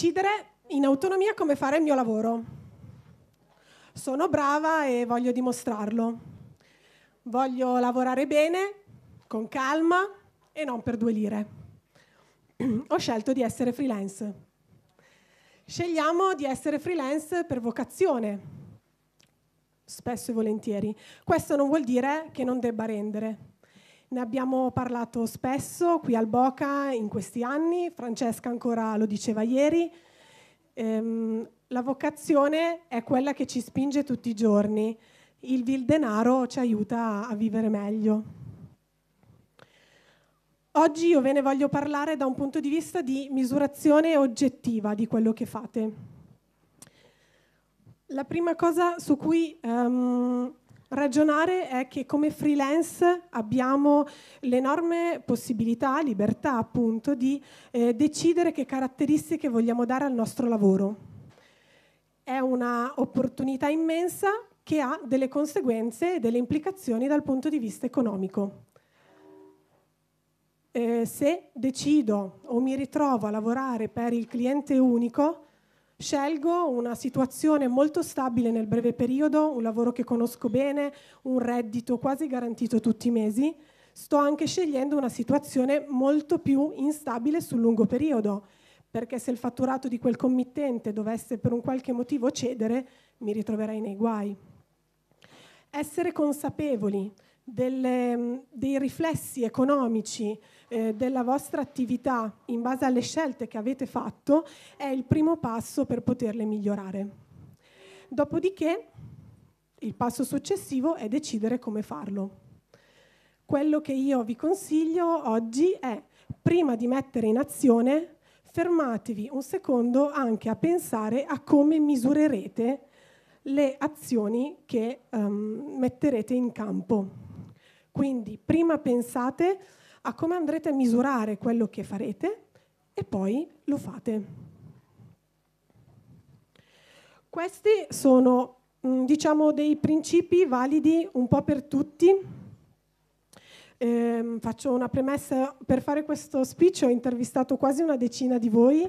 decidere in autonomia come fare il mio lavoro. Sono brava e voglio dimostrarlo. Voglio lavorare bene, con calma e non per due lire. Ho scelto di essere freelance. Scegliamo di essere freelance per vocazione, spesso e volentieri. Questo non vuol dire che non debba rendere. Ne abbiamo parlato spesso qui al Boca in questi anni, Francesca ancora lo diceva ieri. Ehm, la vocazione è quella che ci spinge tutti i giorni, il vil denaro ci aiuta a vivere meglio. Oggi io ve ne voglio parlare da un punto di vista di misurazione oggettiva di quello che fate. La prima cosa su cui um, ragionare è che come freelance abbiamo l'enorme possibilità, libertà appunto, di eh, decidere che caratteristiche vogliamo dare al nostro lavoro. È un'opportunità immensa che ha delle conseguenze e delle implicazioni dal punto di vista economico. Eh, se decido o mi ritrovo a lavorare per il cliente unico, Scelgo una situazione molto stabile nel breve periodo, un lavoro che conosco bene, un reddito quasi garantito tutti i mesi. Sto anche scegliendo una situazione molto più instabile sul lungo periodo, perché se il fatturato di quel committente dovesse per un qualche motivo cedere, mi ritroverei nei guai. Essere consapevoli delle, mm, dei riflessi economici eh, della vostra attività in base alle scelte che avete fatto è il primo passo per poterle migliorare. Dopodiché il passo successivo è decidere come farlo. Quello che io vi consiglio oggi è, prima di mettere in azione, fermatevi un secondo anche a pensare a come misurerete le azioni che um, metterete in campo. Quindi prima pensate a come andrete a misurare quello che farete e poi lo fate. Questi sono mm, diciamo, dei principi validi un po' per tutti. Eh, faccio una premessa, per fare questo speech ho intervistato quasi una decina di voi,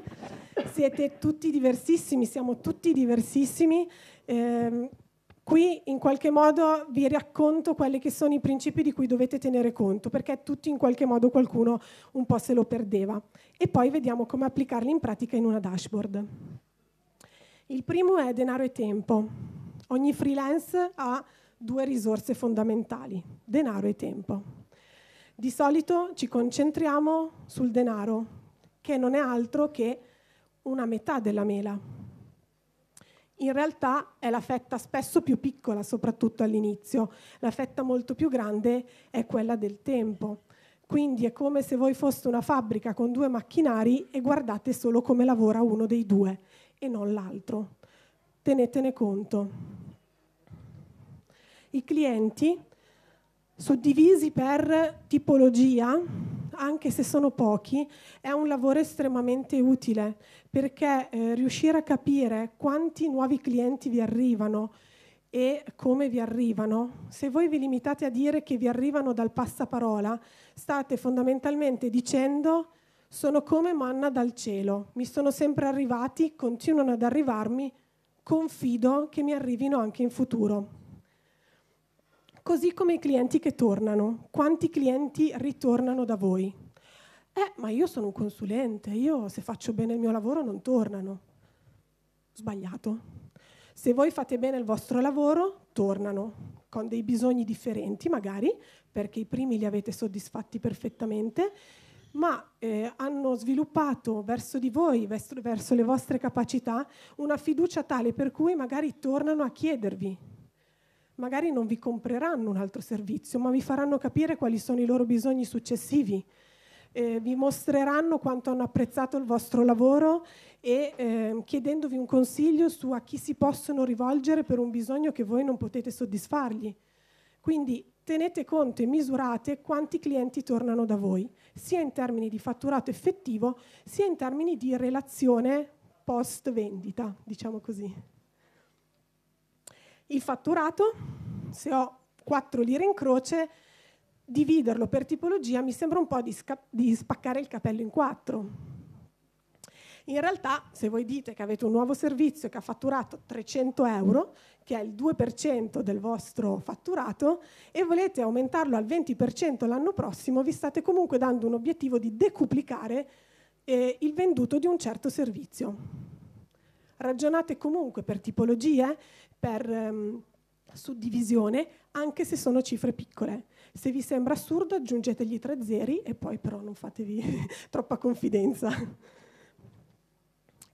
siete tutti diversissimi, siamo tutti diversissimi, eh, Qui in qualche modo vi racconto quelli che sono i principi di cui dovete tenere conto, perché tutti in qualche modo qualcuno un po' se lo perdeva. E poi vediamo come applicarli in pratica in una dashboard. Il primo è denaro e tempo. Ogni freelance ha due risorse fondamentali, denaro e tempo. Di solito ci concentriamo sul denaro, che non è altro che una metà della mela, in realtà è la fetta spesso più piccola, soprattutto all'inizio. La fetta molto più grande è quella del tempo. Quindi è come se voi foste una fabbrica con due macchinari e guardate solo come lavora uno dei due e non l'altro. Tenetene conto. I clienti suddivisi per tipologia, anche se sono pochi, è un lavoro estremamente utile perché eh, riuscire a capire quanti nuovi clienti vi arrivano e come vi arrivano, se voi vi limitate a dire che vi arrivano dal passaparola, state fondamentalmente dicendo sono come manna dal cielo, mi sono sempre arrivati, continuano ad arrivarmi, confido che mi arrivino anche in futuro. Così come i clienti che tornano. Quanti clienti ritornano da voi? Eh, ma io sono un consulente, io se faccio bene il mio lavoro non tornano. Sbagliato. Se voi fate bene il vostro lavoro, tornano con dei bisogni differenti magari, perché i primi li avete soddisfatti perfettamente, ma eh, hanno sviluppato verso di voi, verso, verso le vostre capacità, una fiducia tale per cui magari tornano a chiedervi magari non vi compreranno un altro servizio, ma vi faranno capire quali sono i loro bisogni successivi, eh, vi mostreranno quanto hanno apprezzato il vostro lavoro e eh, chiedendovi un consiglio su a chi si possono rivolgere per un bisogno che voi non potete soddisfargli. Quindi tenete conto e misurate quanti clienti tornano da voi, sia in termini di fatturato effettivo, sia in termini di relazione post vendita, diciamo così. Il fatturato se ho quattro lire in croce, dividerlo per tipologia mi sembra un po' di, di spaccare il capello in quattro. In realtà, se voi dite che avete un nuovo servizio che ha fatturato 300 euro, che è il 2% del vostro fatturato, e volete aumentarlo al 20% l'anno prossimo, vi state comunque dando un obiettivo di decuplicare eh, il venduto di un certo servizio. Ragionate comunque per tipologie, per... Ehm, suddivisione, anche se sono cifre piccole. Se vi sembra assurdo aggiungete gli tre zeri e poi però non fatevi troppa confidenza.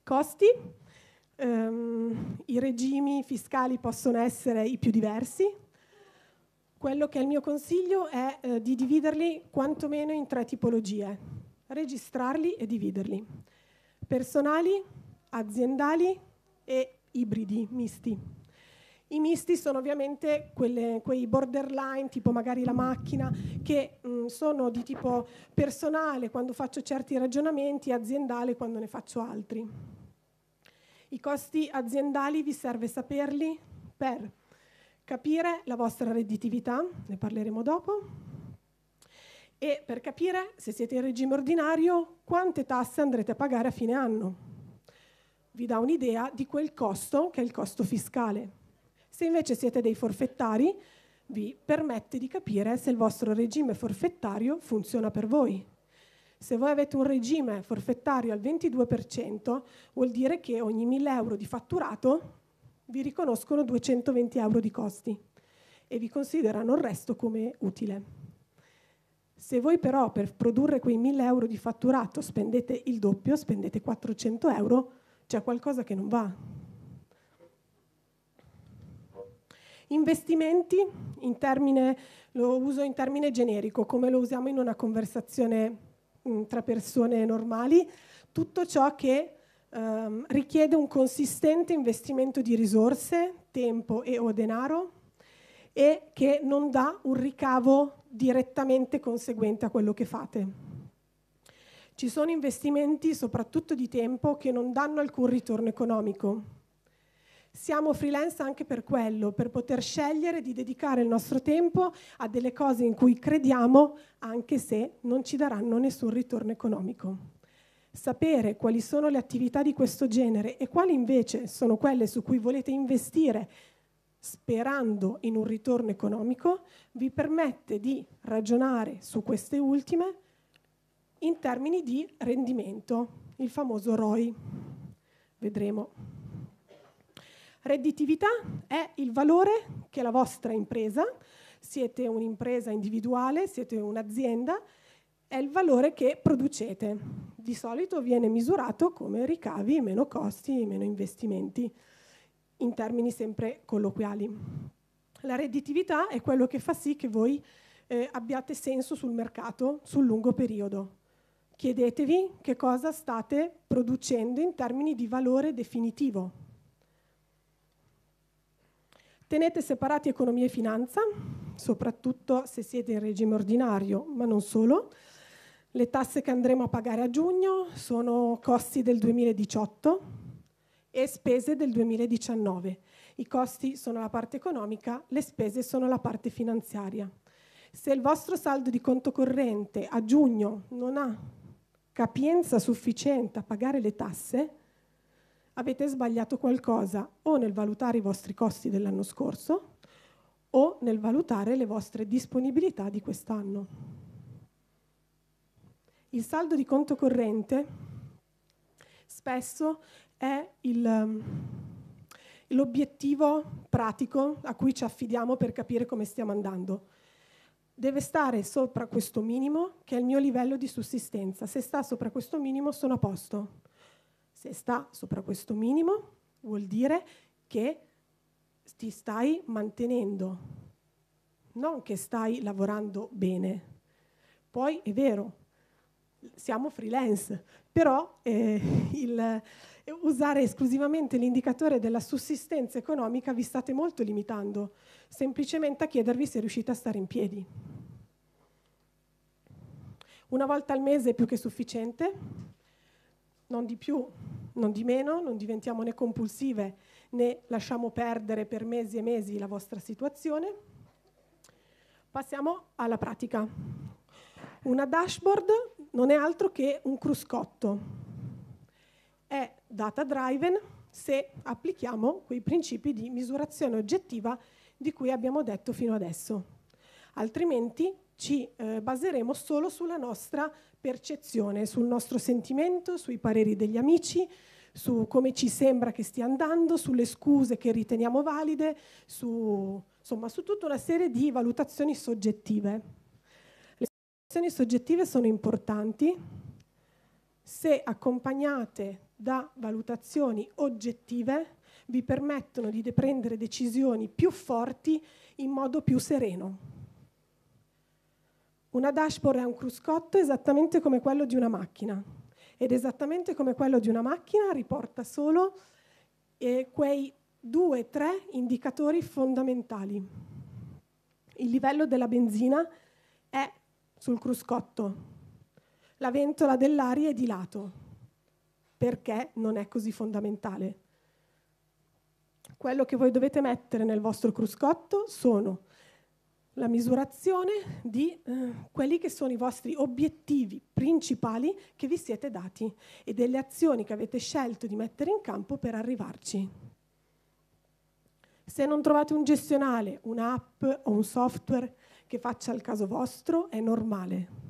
Costi. Um, I regimi fiscali possono essere i più diversi. Quello che è il mio consiglio è eh, di dividerli quantomeno in tre tipologie, registrarli e dividerli. Personali, aziendali e ibridi, misti. I misti sono ovviamente quelle, quei borderline, tipo magari la macchina, che mh, mm, sono di tipo personale quando faccio certi ragionamenti e aziendale quando ne faccio altri. I costi aziendali vi serve saperli per capire la vostra redditività, ne parleremo dopo, e per capire se siete in regime ordinario quante tasse andrete a pagare a fine anno. Vi dà un'idea di quel costo che è il costo fiscale. Se invece siete dei forfettari, vi permette di capire se il vostro regime forfettario funziona per voi. Se voi avete un regime forfettario al 22%, vuol dire che ogni 1000 euro di fatturato vi riconoscono 220 euro di costi e vi considerano il resto come utile. Se voi però per produrre quei 1000 euro di fatturato spendete il doppio, spendete 400 euro, c'è qualcosa che non va Investimenti, termine, lo uso in termine generico, come lo usiamo in una conversazione mh, mm, tra persone normali, tutto ciò che ehm, richiede un consistente investimento di risorse, tempo e o denaro e che non dà un ricavo direttamente conseguente a quello che fate. Ci sono investimenti, soprattutto di tempo, che non danno alcun ritorno economico siamo freelance anche per quello, per poter scegliere di dedicare il nostro tempo a delle cose in cui crediamo, anche se non ci daranno nessun ritorno economico. Sapere quali sono le attività di questo genere e quali invece sono quelle su cui volete investire sperando in un ritorno economico vi permette di ragionare su queste ultime in termini di rendimento, il famoso ROI. Vedremo. Redditività è il valore che la vostra impresa, siete un'impresa individuale, siete un'azienda, è il valore che producete. Di solito viene misurato come ricavi meno costi, meno investimenti, in termini sempre colloquiali. La redditività è quello che fa sì che voi eh, abbiate senso sul mercato sul lungo periodo. Chiedetevi che cosa state producendo in termini di valore definitivo, Tenete separati economia e finanza, soprattutto se siete in regime ordinario, ma non solo. Le tasse che andremo a pagare a giugno sono costi del 2018 e spese del 2019. I costi sono la parte economica, le spese sono la parte finanziaria. Se il vostro saldo di conto corrente a giugno non ha capienza sufficiente a pagare le tasse, avete sbagliato qualcosa o nel valutare i vostri costi dell'anno scorso o nel valutare le vostre disponibilità di quest'anno. Il saldo di conto corrente spesso è il, ehm, l'obiettivo pratico a cui ci affidiamo per capire come stiamo andando. Deve stare sopra questo minimo che è il mio livello di sussistenza. Se sta sopra questo minimo sono a posto. Se sta sopra questo minimo vuol dire che ti stai mantenendo, non che stai lavorando bene. Poi è vero, siamo freelance, però eh, il, usare esclusivamente l'indicatore della sussistenza economica vi state molto limitando, semplicemente a chiedervi se riuscite a stare in piedi. Una volta al mese è più che sufficiente, non di più, non di meno, non diventiamo né compulsive né lasciamo perdere per mesi e mesi la vostra situazione. Passiamo alla pratica. Una dashboard non è altro che un cruscotto. È data driven se applichiamo quei principi di misurazione oggettiva di cui abbiamo detto fino adesso. Altrimenti ci eh, baseremo solo sulla nostra percezione, sul nostro sentimento, sui pareri degli amici, su come ci sembra che stia andando, sulle scuse che riteniamo valide, su, insomma, su tutta una serie di valutazioni soggettive. Le valutazioni soggettive sono importanti se accompagnate da valutazioni oggettive vi permettono di prendere decisioni più forti in modo più sereno. Una dashboard è un cruscotto esattamente come quello di una macchina ed esattamente come quello di una macchina riporta solo eh, quei due o tre indicatori fondamentali. Il livello della benzina è sul cruscotto, la ventola dell'aria è di lato perché non è così fondamentale. Quello che voi dovete mettere nel vostro cruscotto sono la misurazione di eh, quelli che sono i vostri obiettivi principali che vi siete dati e delle azioni che avete scelto di mettere in campo per arrivarci. Se non trovate un gestionale, un'app o un software che faccia il caso vostro, è normale.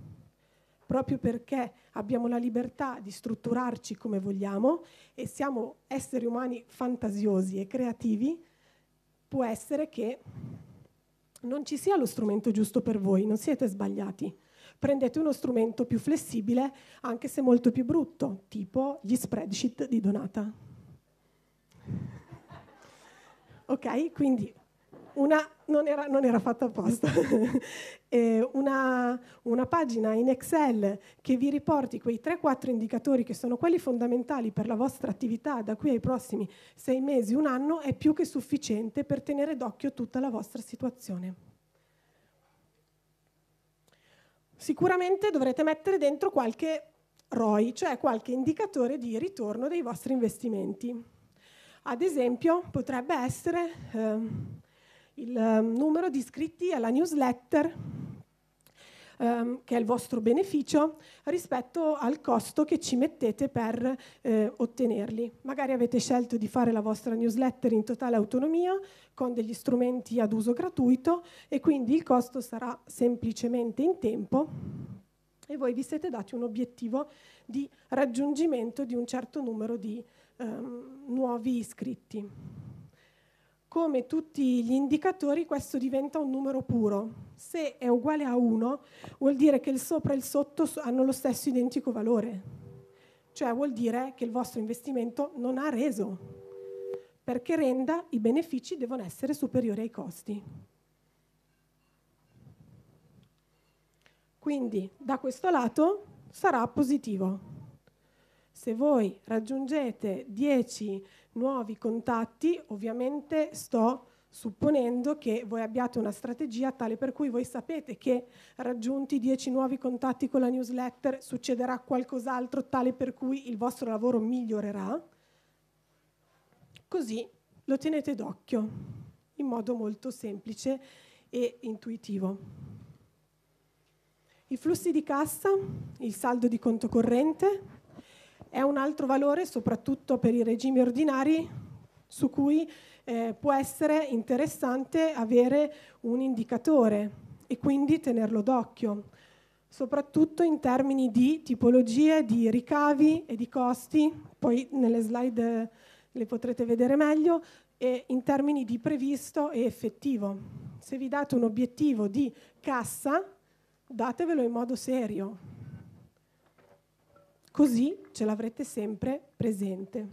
Proprio perché abbiamo la libertà di strutturarci come vogliamo e siamo esseri umani fantasiosi e creativi, può essere che non ci sia lo strumento giusto per voi, non siete sbagliati. Prendete uno strumento più flessibile, anche se molto più brutto, tipo gli spreadsheet di Donata. Ok, quindi una, non, era, non era fatta apposta, eh, una, una pagina in Excel che vi riporti quei 3-4 indicatori che sono quelli fondamentali per la vostra attività da qui ai prossimi 6 mesi, un anno, è più che sufficiente per tenere d'occhio tutta la vostra situazione. Sicuramente dovrete mettere dentro qualche ROI, cioè qualche indicatore di ritorno dei vostri investimenti. Ad esempio potrebbe essere... Ehm, il ehm, numero di iscritti alla newsletter ehm, che è il vostro beneficio rispetto al costo che ci mettete per eh, ottenerli. Magari avete scelto di fare la vostra newsletter in totale autonomia con degli strumenti ad uso gratuito e quindi il costo sarà semplicemente in tempo e voi vi siete dati un obiettivo di raggiungimento di un certo numero di ehm, nuovi iscritti come tutti gli indicatori questo diventa un numero puro. Se è uguale a 1 vuol dire che il sopra e il sotto hanno lo stesso identico valore, cioè vuol dire che il vostro investimento non ha reso, perché renda i benefici devono essere superiori ai costi. Quindi da questo lato sarà positivo. Se voi raggiungete 10 nuovi contatti, ovviamente sto supponendo che voi abbiate una strategia tale per cui voi sapete che raggiunti 10 nuovi contatti con la newsletter succederà qualcos'altro tale per cui il vostro lavoro migliorerà, così lo tenete d'occhio in modo molto semplice e intuitivo. I flussi di cassa, il saldo di conto corrente, è un altro valore soprattutto per i regimi ordinari su cui eh, può essere interessante avere un indicatore e quindi tenerlo d'occhio, soprattutto in termini di tipologie di ricavi e di costi, poi nelle slide eh, le potrete vedere meglio, e in termini di previsto e effettivo. Se vi date un obiettivo di cassa, datevelo in modo serio, così ce l'avrete sempre presente.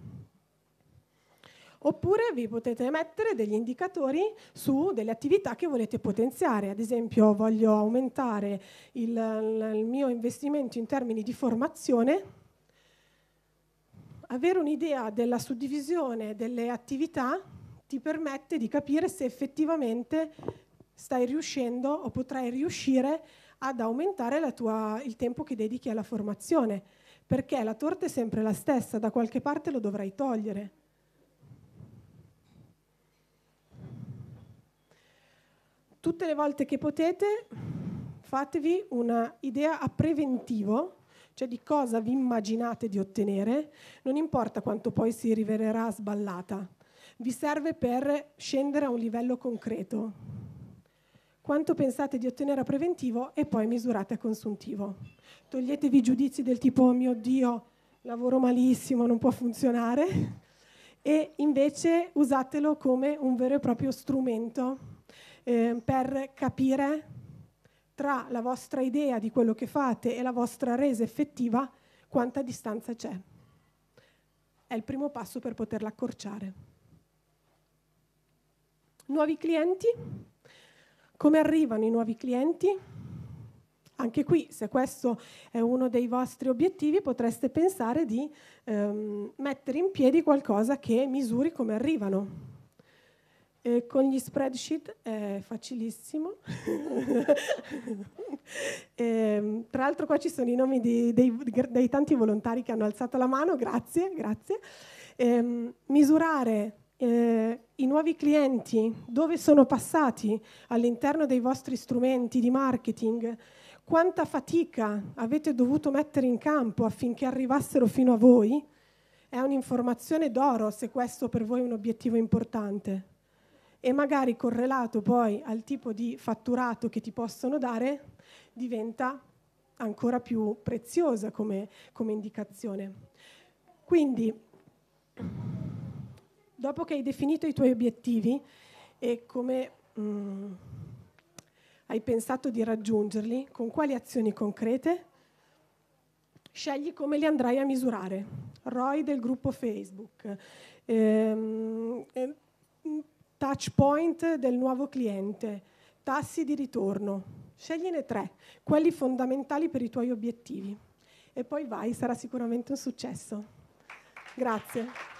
Oppure vi potete mettere degli indicatori su delle attività che volete potenziare. Ad esempio, voglio aumentare il, il mio investimento in termini di formazione. Avere un'idea della suddivisione delle attività ti permette di capire se effettivamente stai riuscendo o potrai riuscire ad aumentare tua, il tempo che dedichi alla formazione perché la torta è sempre la stessa, da qualche parte lo dovrai togliere. Tutte le volte che potete fatevi un'idea a preventivo, cioè di cosa vi immaginate di ottenere, non importa quanto poi si rivelerà sballata, vi serve per scendere a un livello concreto quanto pensate di ottenere a preventivo e poi misurate a consuntivo. Toglietevi giudizi del tipo oh mio Dio, lavoro malissimo, non può funzionare e invece usatelo come un vero e proprio strumento eh, per capire tra la vostra idea di quello che fate e la vostra resa effettiva quanta distanza c'è. È il primo passo per poterla accorciare. Nuovi clienti, come arrivano i nuovi clienti? Anche qui, se questo è uno dei vostri obiettivi, potreste pensare di ehm, mettere in piedi qualcosa che misuri come arrivano. E con gli spreadsheet è facilissimo. e, ehm, tra l'altro qua ci sono i nomi di, dei, dei, tanti volontari che hanno alzato la mano, grazie, grazie. E, ehm, misurare eh, i nuovi clienti, dove sono passati all'interno dei vostri strumenti di marketing, quanta fatica avete dovuto mettere in campo affinché arrivassero fino a voi, è un'informazione d'oro se questo per voi è un obiettivo importante e magari correlato poi al tipo di fatturato che ti possono dare, diventa ancora più preziosa come, come indicazione. Quindi dopo che hai definito i tuoi obiettivi e come mh, mm, hai pensato di raggiungerli, con quali azioni concrete, scegli come li andrai a misurare. ROI del gruppo Facebook, ehm, eh, mm, touch point del nuovo cliente, tassi di ritorno. Scegliene tre, quelli fondamentali per i tuoi obiettivi. E poi vai, sarà sicuramente un successo. Grazie.